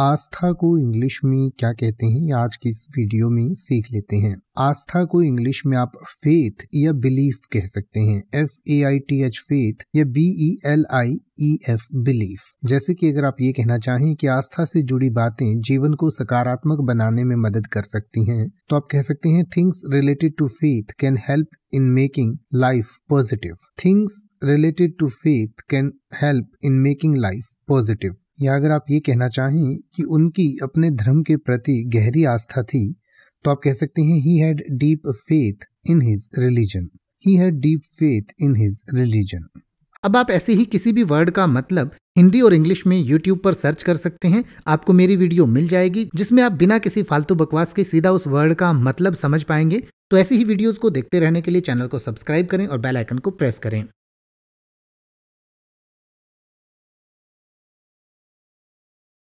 आस्था को इंग्लिश में क्या कहते हैं आज की इस वीडियो में सीख लेते हैं आस्था को इंग्लिश में आप फेथ या बिलीफ कह सकते हैं F A I T H faith या B E L I E F belief जैसे कि अगर आप ये कहना चाहें कि आस्था से जुड़ी बातें जीवन को सकारात्मक बनाने में मदद कर सकती हैं तो आप कह सकते हैं things related to faith can help in making life positive things related to faith can help in making life positive या अगर आप ये कहना चाहें कि उनकी अपने धर्म के प्रति गहरी आस्था थी तो आप कह सकते हैं he had deep faith in his religion he had deep faith in his religion अब आप ऐसे ही किसी भी वर्ड का मतलब हिंदी और इंग्लिश में यूट्यूब पर सर्च कर सकते हैं आपको मेरी वीडियो मिल जाएगी जिसमें आप बिना किसी फालतू बकवास के सीधा उस वर्ड का मतलब समझ पाएंगे तो ऐसी ही वीडियोस को देखते रहने के लिए चैनल को सब्सक्राइब करें और बेल आइकन को प्रेस करें